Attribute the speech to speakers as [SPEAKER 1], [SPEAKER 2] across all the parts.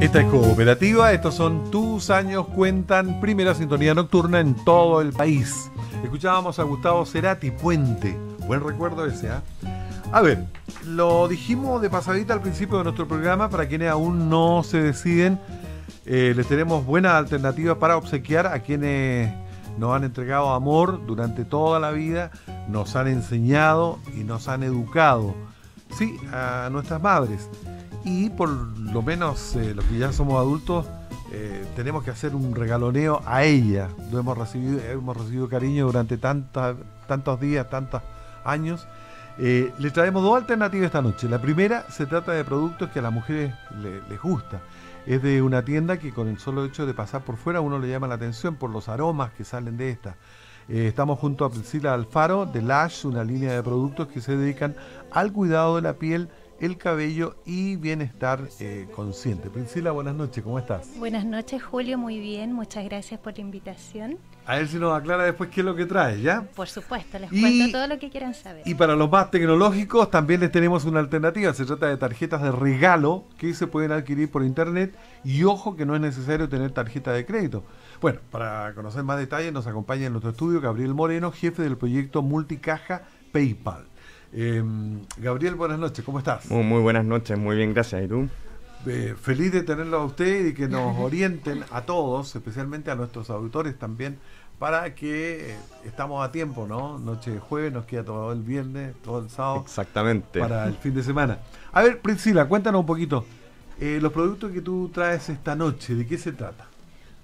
[SPEAKER 1] Esta es cooperativa, estos son tus años, cuentan primera sintonía nocturna en todo el país. Escuchábamos a Gustavo Cerati Puente, buen recuerdo ese, ¿ah? A ver, lo dijimos de pasadita al principio de nuestro programa, para quienes aún no se deciden, eh, les tenemos buena alternativa para obsequiar a quienes nos han entregado amor durante toda la vida, nos han enseñado y nos han educado, sí, a nuestras madres y por lo menos eh, los que ya somos adultos eh, tenemos que hacer un regaloneo a ella. hemos recibido, hemos recibido cariño durante tantas, tantos días, tantos años. Eh, le traemos dos alternativas esta noche. La primera se trata de productos que a las mujeres les gusta. Es de una tienda que con el solo hecho de pasar por fuera uno le llama la atención por los aromas que salen de esta. estamos junto a Priscila Alfaro de Lash, una línea de productos que se dedican al cuidado de la piel el cabello y bienestar eh, consciente. Priscila, buenas noches, ¿cómo estás?
[SPEAKER 2] Buenas noches, Julio, muy bien, muchas gracias por la invitación.
[SPEAKER 1] A ver si nos aclara después qué es lo que traes, ¿ya?
[SPEAKER 2] Por supuesto, les cuento todo lo que quieran saber.
[SPEAKER 1] Y para los más tecnológicos también les tenemos una alternativa, se trata de tarjetas de regalo que se pueden adquirir por internet y ojo que no es necesario tener tarjeta de crédito. Bueno, para conocer más detalles nos acompaña en nuestro estudio Gabriel Moreno, jefe del proyecto Multicaja PayPal. Em, Gabriel, buenas noches, ¿cómo estás?
[SPEAKER 3] Muy, buenas noches, muy bien, gracias. ¿Y tú?
[SPEAKER 1] Eh, feliz de tenerlo a usted y que nos orienten a todos, especialmente a nuestros auditores también, para que eh, estamos a tiempo, ¿no? Noche de jueves, nos queda todo el viernes, todo el sábado.
[SPEAKER 3] Exactamente. Para el
[SPEAKER 1] fin de semana. A ver, Priscila, cuéntanos un poquito. Eh, los productos que tú traes esta noche, ¿de qué se trata?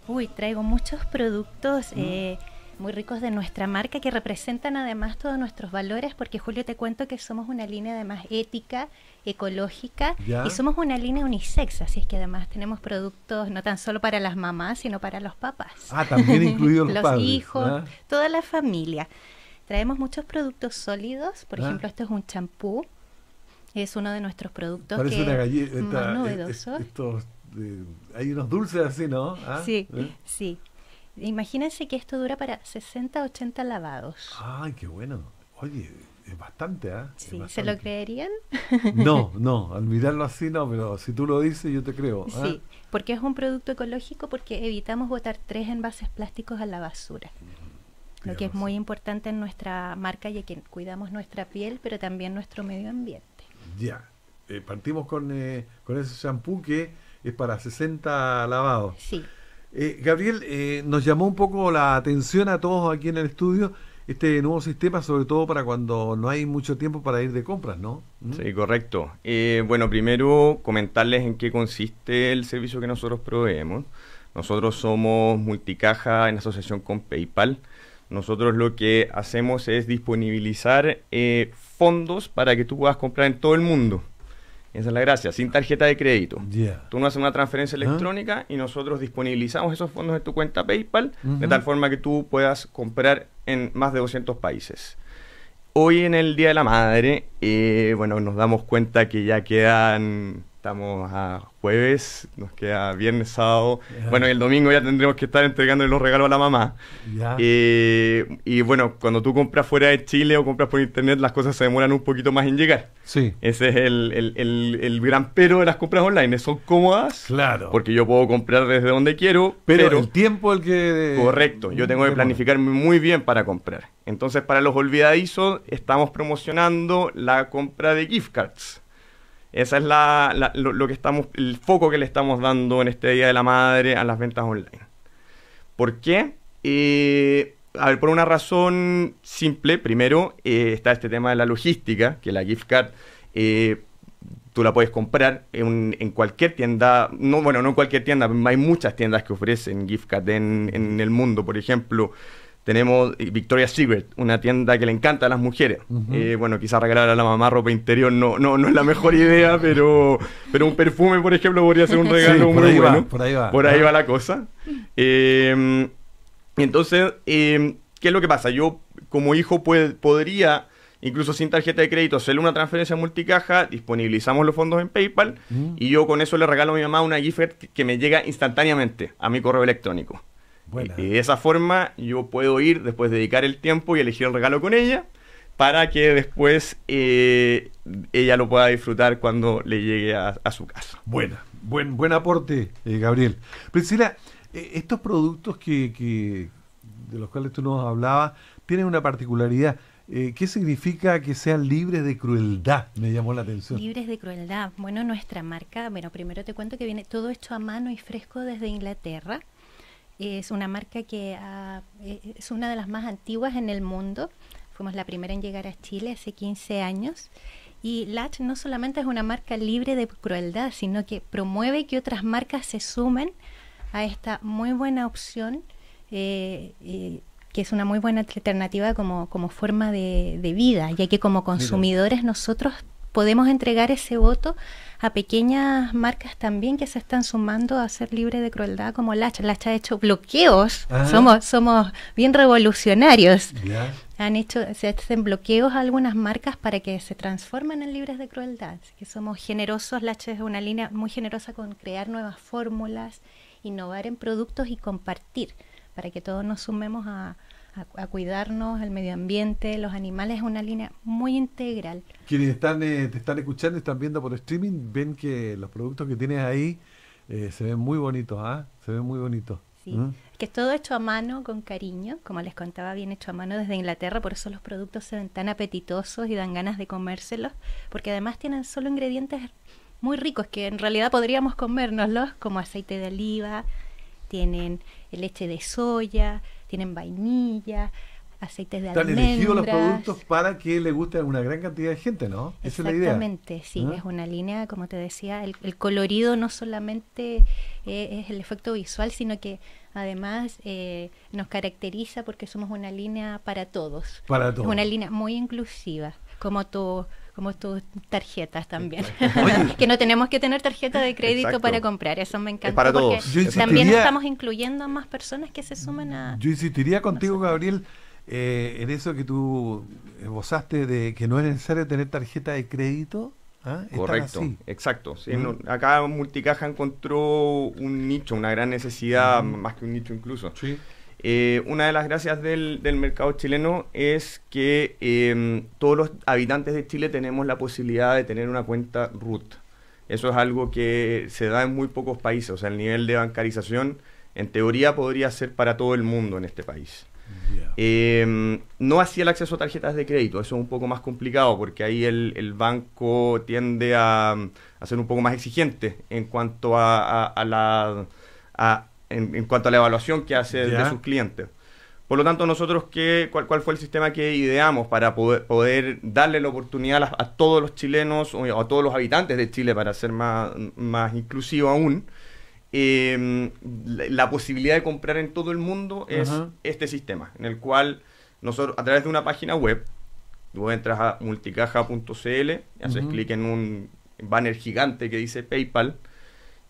[SPEAKER 2] Uy, traigo muchos productos. ¿Mm? muy ricos de nuestra marca que representan además todos nuestros valores, porque Julio te cuento que somos una línea además ética, ecológica y somos una línea unisex, así es que además tenemos productos no tan solo para las mamás, sino para los papás. Ah, también incluidos los, hijos, toda la familia. Traemos muchos productos sólidos, por ah. ejemplo, esto es un champú, es uno de nuestros productos que una galleta, eh,
[SPEAKER 1] eh, hay unos dulces así, ¿no? Ah, sí, ¿eh?
[SPEAKER 2] sí. Imagínense que esto dura para 60, 80 lavados.
[SPEAKER 1] ¡Ay, qué bueno! Oye, es bastante, ¿eh? ¿Se lo creerían? No, no, al mirarlo así no, pero si tú lo dices yo te creo. ¿ah? Sí,
[SPEAKER 2] porque es un producto ecológico porque evitamos botar tres envases plásticos a la basura. lo que es muy importante en nuestra marca y que cuidamos nuestra piel, pero también nuestro medio ambiente.
[SPEAKER 1] Ya, eh, partimos con, eh, con ese shampoo que es para 60 lavados. Sí. Eh, Gabriel, eh, nos llamó un poco la atención a todos aquí en el estudio este nuevo sistema, sobre todo para cuando no hay mucho tiempo para ir de compras, ¿no?
[SPEAKER 3] ¿Mm? Sí, correcto. Eh, bueno, primero comentarles en qué consiste el servicio que nosotros proveemos. Nosotros somos multicaja en asociación con PayPal. Nosotros lo que hacemos es disponibilizar fondos para que tú puedas comprar en todo el mundo. Esa es la gracia, sin tarjeta de crédito. Tú no haces una transferencia ¿Ah? electrónica y nosotros disponibilizamos esos fondos en tu cuenta PayPal de tal forma que tú puedas comprar en más de 200 países. Hoy en el Día de la Madre, eh, bueno, nos damos cuenta que ya quedan Estamos a jueves, nos queda viernes, sábado. Bueno, el domingo ya tendremos que estar entregando los regalos a la mamá. Eh, y bueno, cuando tú compras fuera de Chile o compras por internet, las cosas se demoran un poquito más en llegar. Sí. Ese es el, el, gran pero de las compras online. Son cómodas. Claro. Porque yo puedo comprar desde donde quiero. Pero, el tiempo el que. Correcto. Yo tengo que planificar muy bien para comprar. Entonces, para los olvidadizos, estamos promocionando la compra de gift cards. Esa es la, lo, que estamos, el foco que le estamos dando en este Día de la Madre a las ventas online. ¿Por qué? Eh, a ver, por una razón simple. Primero, eh, está este tema de la logística, que la gift card eh, tú la puedes comprar en, cualquier tienda. No, bueno, no en cualquier tienda, hay muchas tiendas que ofrecen gift card en, en el mundo. Por ejemplo, tenemos eh, Victoria's Secret, una tienda que le encanta a las mujeres. Eh, bueno, quizás regalar a la mamá ropa interior no, no, no es la mejor idea, pero, pero un perfume, por ejemplo, podría ser un regalo muy bueno. Va, por ahí va. la cosa. Eh, entonces, em, ¿qué es lo que pasa? Yo, como hijo, puede, podría, incluso sin tarjeta de crédito, hacerle una transferencia multicaja, disponibilizamos los fondos en PayPal y yo con eso le regalo a mi mamá una gift que me llega instantáneamente a mi correo electrónico. Y, de esa forma yo puedo ir, después dedicar el tiempo y elegir el regalo con ella para que después eh, ella lo pueda disfrutar cuando le llegue a, su casa. Buena,
[SPEAKER 1] buen, buen aporte, eh, Gabriel. Priscila, eh, estos productos que, de los cuales tú nos hablabas tienen una particularidad. ¿Qué significa que sean libres de crueldad? Me llamó la atención.
[SPEAKER 2] Libres de crueldad. Bueno, nuestra marca, bueno, primero te cuento que viene todo hecho a mano y fresco desde Inglaterra es una marca que ah, eh, es una de las más antiguas en el mundo. Fuimos la primera en llegar a Chile hace 15 años. Y Latch no solamente es una marca libre de crueldad, sino que promueve que otras marcas se sumen a esta muy buena opción, eh, eh, que es una muy buena alternativa como, forma de, de vida, ya que como consumidores nosotros podemos entregar ese voto a pequeñas marcas también que se están sumando a ser libres de crueldad como Lacha. Lacha ha hecho bloqueos, ah. somos, somos bien revolucionarios. Han hecho, se hacen bloqueos a algunas marcas para que se transformen en libres de crueldad. que somos generosos, Lacha es una línea muy generosa con crear nuevas fórmulas, innovar en productos y compartir para que todos nos sumemos a, a, cuidarnos, al medio ambiente, los animales, es una línea muy integral.
[SPEAKER 1] Quienes están, eh, te están escuchando y están viendo por streaming, ven que los productos que tienes ahí eh, se ven muy bonitos, ¿ah? Se ven muy bonitos. Sí, ¿Mm?
[SPEAKER 2] que es todo hecho a mano, con cariño, como les contaba, bien hecho a mano desde Inglaterra, por eso los productos se ven tan apetitosos y dan ganas de comérselos, porque además tienen solo ingredientes muy ricos que en realidad podríamos comérnoslos, como aceite de oliva, tienen leche de soya, tienen vainilla, aceites de Están elegidos los productos
[SPEAKER 1] para que le guste a una gran cantidad de gente, ¿no? Esa es Exactamente,
[SPEAKER 2] sí, ¿Ah? es una línea, como te decía, el, colorido no solamente eh, es el efecto visual, sino que además eh, nos caracteriza porque somos una línea para todos. Para todos. una línea muy inclusiva, como tu como tus tarjetas también. que no tenemos que tener tarjeta de crédito para comprar, eso me encanta. para porque todos. también estamos incluyendo a más personas que se suman a...
[SPEAKER 1] Yo insistiría contigo, Gabriel, eh, en eso que tú esbozaste eh, de que no es necesario tener tarjeta de crédito.
[SPEAKER 3] ¿ah? Correcto, exacto. Mm. acá Multicaja encontró un nicho, una gran necesidad, más que un nicho incluso. Sí. Eh, una de las gracias del, mercado chileno es que em, todos los habitantes de Chile tenemos la posibilidad de tener una cuenta root. Eso es algo que se da en muy pocos países, o sea, el nivel de bancarización en teoría podría ser para todo el mundo en este país. Em, no así el acceso a tarjetas de crédito, eso es un poco más complicado porque ahí el, banco tiende mm, a, ser un poco más exigente en cuanto a, la en, cuanto a la evaluación que hace de sus clientes. Por lo tanto, nosotros, qué, cuál, fue el sistema que ideamos para poder, darle la oportunidad a, todos los chilenos o a todos los habitantes de Chile, para ser más, más inclusivo aún? Eh, la, posibilidad de comprar en todo el mundo es este sistema, en el cual nosotros, a través de una página web, tú entras a multicaja.cl, haces clic en un banner gigante que dice PayPal,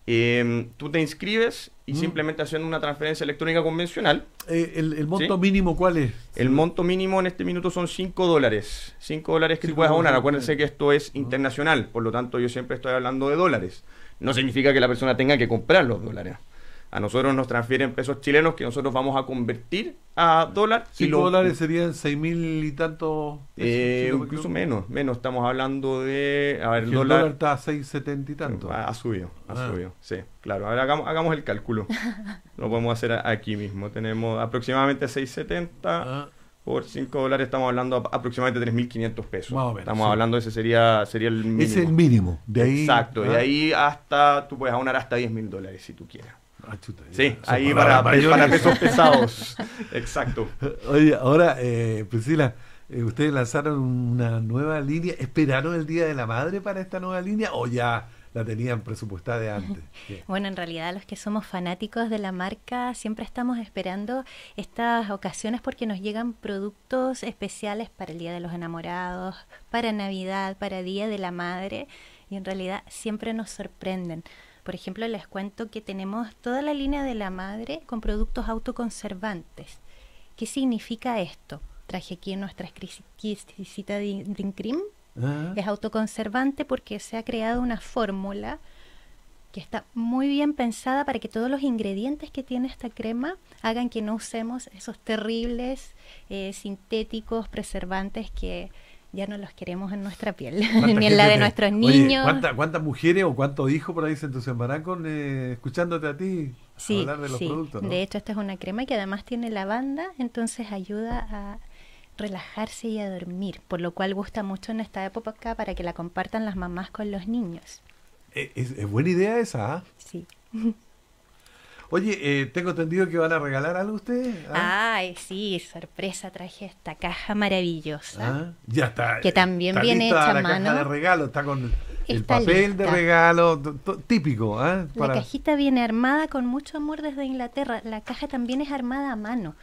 [SPEAKER 3] Em, tú te inscribes y mm. simplemente haciendo una transferencia electrónica convencional. Eh, el, monto mínimo cuál es? El monto mínimo en este minuto son 5 dólares. 5 dólares que puedes abonar. Acuérdense que esto es ah. internacional, por lo tanto yo siempre estoy hablando de dólares. No significa que la persona tenga que comprar los dólares. A nosotros nos transfieren pesos chilenos que nosotros vamos a convertir a dólar. Y los dólares
[SPEAKER 1] serían seis mil y tantos. Eh, incluso menos, menos.
[SPEAKER 3] Estamos hablando de. A ver, el dólar, está
[SPEAKER 1] a 6,70 y tanto.
[SPEAKER 3] Ah, ha, subido, ha ah. subido, sí, claro. hagamos, el cálculo. Lo podemos hacer aquí mismo. Tenemos aproximadamente 6,70. Ah. Por 5 dólares estamos hablando aproximadamente de 3.500 pesos. estamos hablando, ese sería, sería el mínimo. Es el mínimo. De ahí, Exacto, de ahí hasta, tú puedes aunar hasta mil dólares si tú quieras. Ah, sí, ahí para, pesos pesados. Exacto.
[SPEAKER 1] Oye, ahora, eh, Priscila, eh, ustedes lanzaron una nueva línea. ¿Esperaron el Día de la Madre para esta nueva línea o ya la tenían presupuestada de antes.
[SPEAKER 2] Bueno, en realidad los que somos fanáticos de la marca siempre estamos esperando estas ocasiones porque nos llegan productos especiales para el Día de los Enamorados, para Navidad, para Día de la Madre y en realidad siempre nos sorprenden. Por ejemplo, les cuento que tenemos toda la línea de la madre con productos autoconservantes. ¿Qué significa esto? Traje aquí nuestra exquisita Dream Cream. Ah. Es autoconservante porque se ha creado una fórmula que está muy bien pensada para que todos los ingredientes que tiene esta crema hagan que no usemos esos terribles eh, sintéticos preservantes que ya no los queremos en nuestra piel, ni en la de nuestros niños.
[SPEAKER 1] ¿Cuántas mujeres o cuántos hijos por ahí se entusiasmarán con eh, escuchándote a ti? hablar de los productos. De hecho,
[SPEAKER 2] esta es una crema que además tiene lavanda, entonces ayuda a relajarse y a dormir, por lo cual gusta mucho en esta época para que la compartan las mamás con los niños.
[SPEAKER 1] Eh, es, buena idea esa. ¿ah? Sí. Oye, eh, tengo entendido que van a regalar algo ustedes. ¿ah?
[SPEAKER 2] Ay, sí, sorpresa, traje esta caja maravillosa. Ah,
[SPEAKER 1] ya está. Que eh, también viene hecha la mano. Caja de regalo, está con
[SPEAKER 2] el papel de
[SPEAKER 1] regalo típico. ¿ah? La
[SPEAKER 2] cajita viene armada con mucho amor desde Inglaterra. La caja también es armada a mano.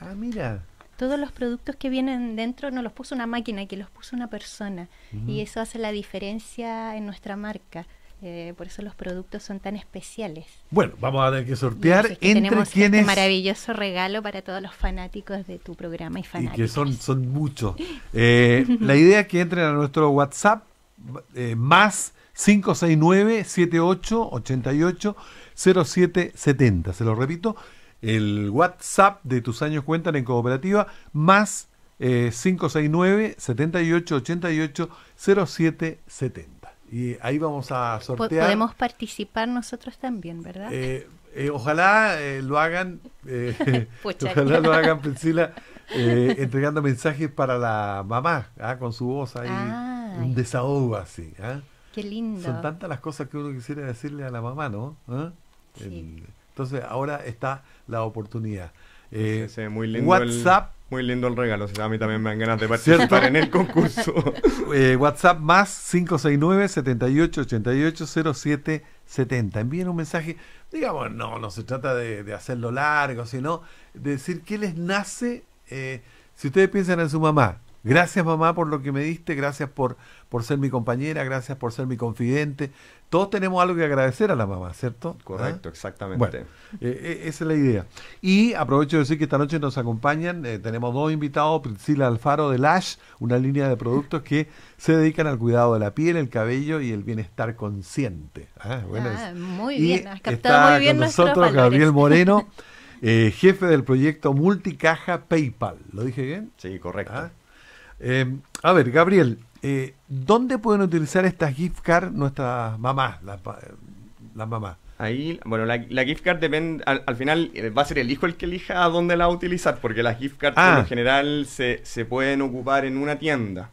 [SPEAKER 2] Ah, mira. Todos los productos que vienen dentro no los puso una máquina, que los puso una persona. Y eso hace la diferencia en nuestra marca. Eh, por eso los productos son tan especiales.
[SPEAKER 1] Bueno, vamos a tener que sortear tenemos este quienes...
[SPEAKER 2] maravilloso regalo para todos los fanáticos de tu programa y fanáticos. que
[SPEAKER 1] son, son muchos. Eh, la idea es que entren a nuestro WhatsApp eh, más 569-7888-0770. Se lo repito, el WhatsApp de tus años cuentan en cooperativa más 569-7888-0770. Y ahí vamos a sortear. Podemos
[SPEAKER 2] participar nosotros también, ¿verdad?
[SPEAKER 1] Eh, eh, ojalá eh, lo hagan,
[SPEAKER 2] ojalá lo hagan,
[SPEAKER 1] Priscila, entregando mensajes para la mamá, ah, con su voz ahí, ah, un desahogo así. Ah. Qué lindo. Son tantas las cosas que uno quisiera decirle a la mamá, ¿no?
[SPEAKER 3] entonces
[SPEAKER 1] ahora está la oportunidad.
[SPEAKER 3] Eh, muy lindo WhatsApp muy lindo el regalo. a mí también me dan ganas de participar en el concurso. Eh, WhatsApp más
[SPEAKER 1] 569 ocho Envíen un mensaje. Digamos, no, no se trata de, hacerlo largo, sino de decir qué les nace. Eh, si ustedes piensan en su mamá, gracias mamá por lo que me diste, gracias por, por ser mi compañera, gracias por ser mi confidente, todos tenemos algo que agradecer a la mamá, ¿cierto? Correcto, ¿Ah?
[SPEAKER 3] exactamente.
[SPEAKER 1] Eh, eh, esa es la idea. Y aprovecho de decir que esta noche nos acompañan, eh, tenemos dos invitados, Priscila Alfaro de Lash, una línea de productos que se dedican al cuidado de la piel, el cabello y el bienestar consciente. Ah, ah,
[SPEAKER 2] muy bien, has captado muy bien con nosotros Gabriel Moreno,
[SPEAKER 1] jefe del proyecto Multicaja PayPal. ¿Lo dije bien? Sí, correcto. a ver, Gabriel, eh, ¿Dónde pueden utilizar estas gift card nuestras mamás,
[SPEAKER 3] las, mamás? Ahí, bueno, la, gift card depende, al, final eh, va a ser el hijo el que elija a dónde la a utilizar, porque las gift cards en ah. general se, pueden ocupar en una tienda.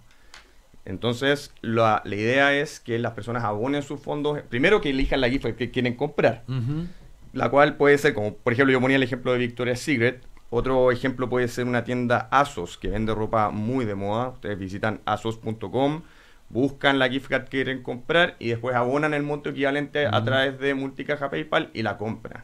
[SPEAKER 3] Entonces, la, idea es que las personas abonen sus fondos, primero que elijan la gift que quieren comprar, la cual puede ser, como por ejemplo yo ponía el ejemplo de Victoria's Secret, otro ejemplo puede ser una tienda ASOS que vende ropa muy de moda. Ustedes visitan asos.com, buscan la gift card que quieren comprar y después abonan el monto equivalente a través de multicaja PayPal y la compran.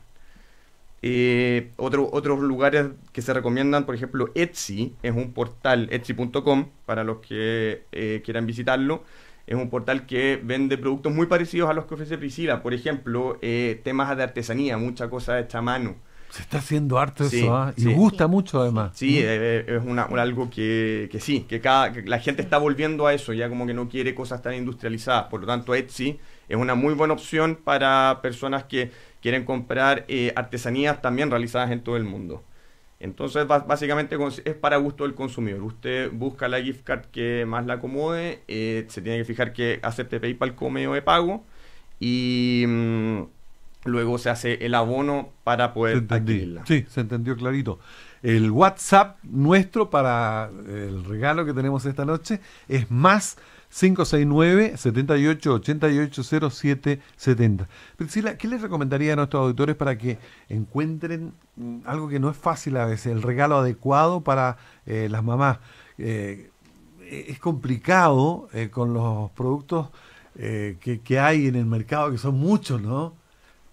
[SPEAKER 3] Eh, otros lugares que se recomiendan, por ejemplo, Etsy es un portal, etsy.com, para los que eh, quieran visitarlo. Es un portal que vende productos muy parecidos a los que ofrece Priscila, por ejemplo, eh, temas de artesanía, mucha cosa de a mano. Se está haciendo harto eso, ¿ah? y gusta
[SPEAKER 1] mucho además. Sí, eh,
[SPEAKER 3] eh, es algo que, sí, que, cada, la gente está volviendo a eso, ya como que no quiere cosas tan industrializadas. Por lo tanto, Etsy es una muy buena opción para personas que quieren comprar eh, artesanías también realizadas en todo el mundo. Entonces, básicamente es para gusto del consumidor. Usted busca la gift card que más la acomode, se tiene que fijar que acepte PayPal como medio de pago y... Mm, luego se hace el abono para poder
[SPEAKER 1] adquirirla. Sí, se entendió clarito. El WhatsApp nuestro para eh, el regalo que tenemos esta noche es más 569 78 88 Priscila, ¿qué les recomendaría a nuestros auditores para que encuentren mm, algo que no es fácil a veces, el regalo adecuado para eh, las mamás? Eh, e, es complicado con los productos que hay en el mercado, que son muchos, ¿no?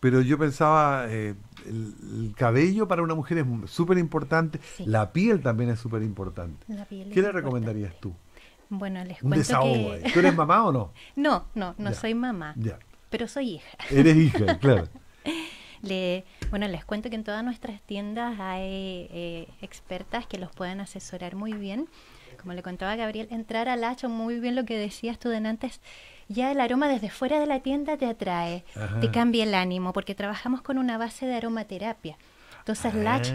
[SPEAKER 1] pero yo pensaba, eh, el, cabello para una mujer es súper importante, la piel también es súper importante. ¿Qué le recomendarías tú?
[SPEAKER 2] Bueno, les cuento desahogo, que... ¿Tú eres mamá o no? No, no, no soy mamá. Ya. Pero soy hija. Eres hija, claro. Le, bueno, les cuento que en todas nuestras tiendas hay eh, expertas que los pueden asesorar muy bien como le contaba Gabriel, entrar al Lacho muy bien lo que decías tú de antes, ya el aroma desde fuera de la tienda te atrae, te cambia el ánimo, porque trabajamos con una base de aromaterapia. Entonces, ah, Lacho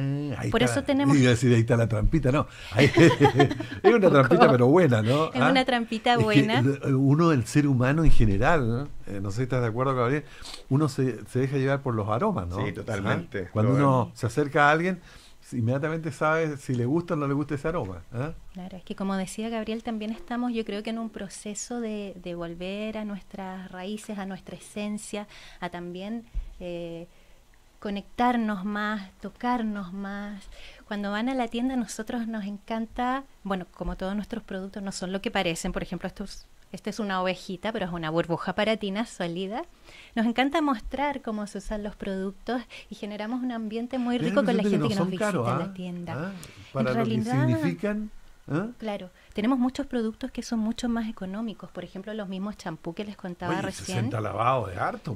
[SPEAKER 1] por eso tenemos... Y decir ahí está la trampita, ¿no? es una trampita, pero buena, ¿no? Es una ah,
[SPEAKER 2] trampita buena.
[SPEAKER 1] Eh, uno, el ser humano en general, eh, ¿no? sé si estás de acuerdo, Gabriel, uno se, deja llevar por los aromas, ¿no? Sí, totalmente. Cuando uno se acerca a alguien, inmediatamente sabes si le gusta o no le gusta ese aroma. ¿eh?
[SPEAKER 2] Claro, es que como decía Gabriel, también estamos yo creo que en un proceso de, volver a nuestras raíces, a nuestra esencia, a también eh, conectarnos más, tocarnos más. Cuando van a la tienda nosotros nos encanta, bueno, como todos nuestros productos no son lo que parecen, por ejemplo, estos esta es una ovejita, pero es una burbuja paratina sólida. Nos encanta mostrar cómo se usan los productos y generamos un ambiente muy rico con la gente que, nos visita en ¿ah? la tienda. ¿Ah? en realidad, significan ¿ah? Claro, tenemos muchos productos que son mucho más económicos, por ejemplo los mismos champú que les contaba recién. 60
[SPEAKER 1] lavado de harto,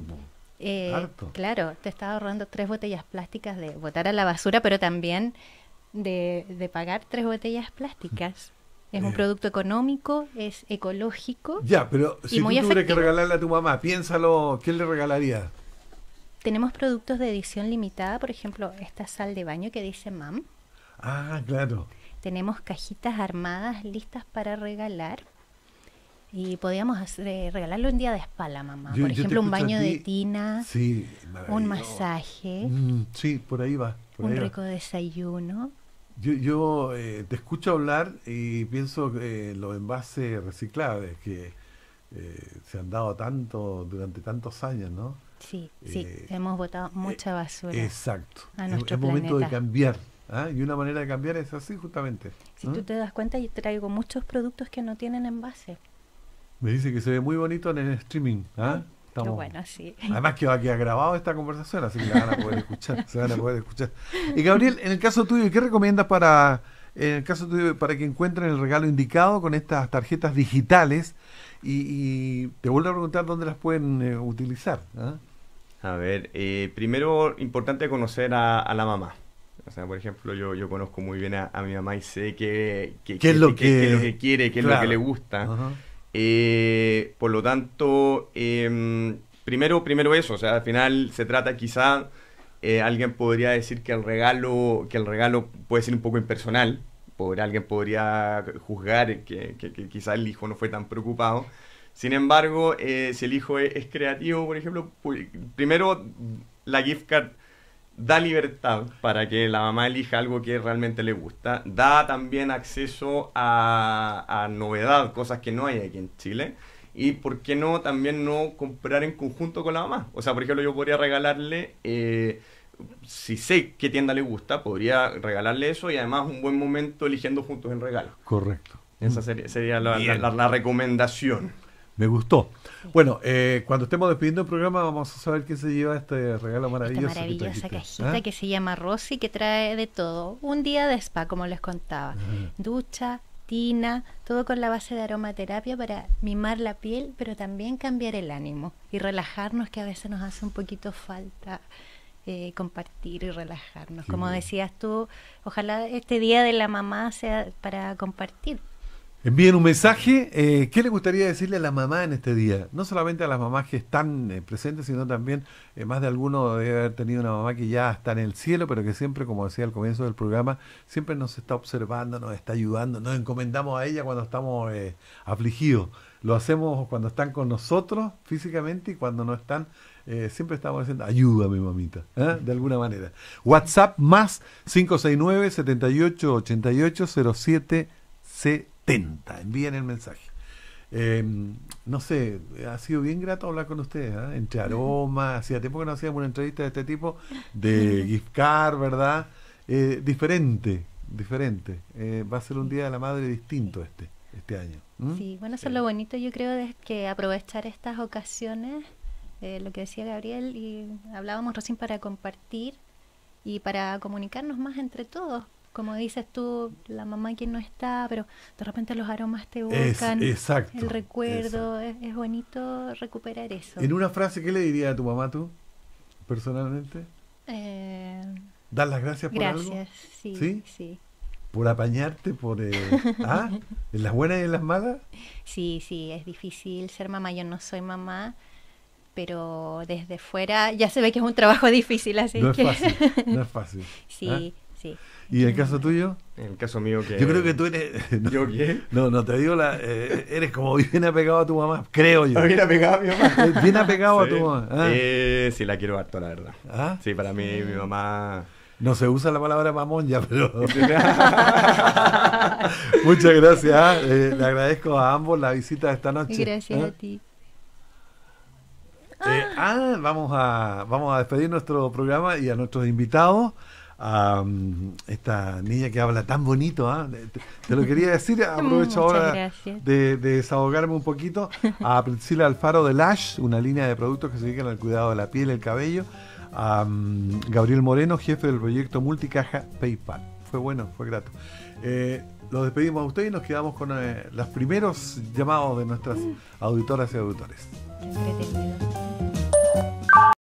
[SPEAKER 2] Claro, te estaba ahorrando tres botellas plásticas de botar a la basura, pero también de pagar tres botellas plásticas. Es un eh. producto económico, es ecológico.
[SPEAKER 1] Ya, pero si tú tuvieras que regalarle a tu mamá, piénsalo, ¿qué le regalaría?
[SPEAKER 2] Tenemos productos de edición limitada, por ejemplo, esta sal de baño que dice MAM.
[SPEAKER 1] Ah, claro.
[SPEAKER 2] Tenemos cajitas armadas listas para regalar. Y podríamos eh, regalarlo eh, un día de espalda, mamá. por ejemplo, un baño de tina, un masaje.
[SPEAKER 1] Mm, sí, por ahí va. un rico
[SPEAKER 2] desayuno.
[SPEAKER 1] Yo, eh, te escucho hablar y pienso que eh, los envases reciclables que eh, se han dado tanto durante tantos años, ¿no?
[SPEAKER 2] Sí, sí, hemos botado mucha basura.
[SPEAKER 1] Exacto. es, momento de cambiar. ¿ah? Y una manera de cambiar es así, justamente. Si tú
[SPEAKER 2] te das cuenta, yo traigo muchos productos que no tienen envase.
[SPEAKER 1] Me dice que se ve muy bonito en el streaming. ¿ah? Además que aquí ha grabado esta conversación, así que la van a poder escuchar, se van a poder escuchar. Y Gabriel, en el caso tuyo, ¿qué recomiendas para en el caso tuyo, para que encuentren el regalo indicado con estas tarjetas digitales? Y, te vuelvo a preguntar dónde las pueden eh, utilizar. ¿ah?
[SPEAKER 3] A ver, eh, primero importante conocer a, la mamá. O sea, por ejemplo, yo, conozco muy bien a, mi mamá y sé qué, qué, es lo que... es lo que quiere, qué es lo que le gusta. Eh, por lo tanto, em, primero, primero eso, o sea, al final se trata quizá, eh, alguien podría decir que el regalo, que el regalo puede ser un poco impersonal, por, alguien podría juzgar que, quizá el hijo no fue tan preocupado. Sin embargo, eh, si el hijo es creativo, por ejemplo, primero la gift card da libertad para que la mamá elija algo que realmente le gusta, da también acceso a, novedad, cosas que no hay aquí en Chile y por qué no también no comprar en conjunto con la mamá. O sea, por ejemplo, yo podría regalarle, eh, si sé qué tienda le gusta, podría regalarle eso y además un buen momento eligiendo juntos en regalo. Correcto. Esa sería, sería la recomendación.
[SPEAKER 1] Me gustó. Bueno, eh, cuando estemos despidiendo el programa vamos a saber qué se lleva este regalo maravilloso. Esta maravillosa ¿eh? cajita
[SPEAKER 2] que se llama Rosy, que trae de todo. Un día de spa, como les contaba. Ducha, tina, todo con la base de aromaterapia para mimar la piel, pero también cambiar el ánimo y relajarnos, que a veces nos hace un poquito falta. Eh, compartir y relajarnos. como decías tú, ojalá este día de la mamá sea para compartir,
[SPEAKER 1] Envíen un mensaje. Eh, ¿Qué le gustaría decirle a la mamá en este día? No solamente a las mamás que están eh, presentes, sino también eh, más de alguno debe haber tenido una mamá que ya está en el cielo, pero que siempre, como decía al comienzo del programa, siempre nos está observando, nos está ayudando, nos encomendamos a ella cuando estamos afligidos. Lo hacemos cuando están con nosotros físicamente y cuando no están, siempre estamos diciendo, ayúdame mamita, de alguna manera. WhatsApp más 569 7888 07 c atenta. Envíen el mensaje. Em, no sé, ha sido bien grato hablar con ustedes, en ¿ah? entre hacía tiempo que no hacíamos una entrevista de este tipo, de gift ¿verdad? Eh, diferente, diferente. Eh, va a ser un Día de la Madre distinto este, este año.
[SPEAKER 2] Sí, bueno, eso es lo bonito, yo creo, de que aprovechar estas ocasiones, eh, lo que decía Gabriel, y hablábamos recién para compartir y para comunicarnos más entre todos, como dices tú, la mamá que no está, pero de repente los aromas te buscan exacto, el recuerdo, es, bonito recuperar eso. En una
[SPEAKER 1] frase, ¿qué le dirías a tu mamá tú, personalmente?
[SPEAKER 2] Eh, ¿Dar las gracias por algo? Gracias, sí, sí, sí.
[SPEAKER 1] ¿Por apañarte? ¿Por eh, ¿ah? ¿En las buenas y en las malas?
[SPEAKER 2] Sí, sí, es difícil ser mamá, yo no soy mamá pero desde fuera ya se ve que es un trabajo difícil, así no que... Es fácil, no es fácil. sí,
[SPEAKER 3] ¿ah? sí. ¿Y el caso tuyo? En el caso mío que... Yo
[SPEAKER 1] creo que tú eres... ¿Yo qué? No, no, te digo, la, eh, eres como bien apegado a tu mamá, creo yo. Bien apegado
[SPEAKER 3] a mi mamá. Eh, bien apegado a tu mamá. Ah. Eh, sí, la quiero harto, la verdad. Ah. Sí, para mí mi mamá... No se usa la palabra mamón ya, pero...
[SPEAKER 1] Muchas gracias. Ah. le agradezco a ambos la visita de esta noche. Gracias a ti. ah, vamos a, vamos a despedir nuestro programa y a nuestros invitados a esta niña que habla tan bonito. ¿ah? Te, lo quería decir, aprovecho ahora de, desahogarme un poquito. A Priscila Alfaro de Lash, una línea de productos que se dedican al cuidado de la piel y el cabello. A Gabriel Moreno, jefe del proyecto Multicaja PayPal. Fue bueno, fue grato. lo eh, los despedimos a ustedes y nos quedamos con eh, los primeros llamados de nuestras mm. auditoras y auditores.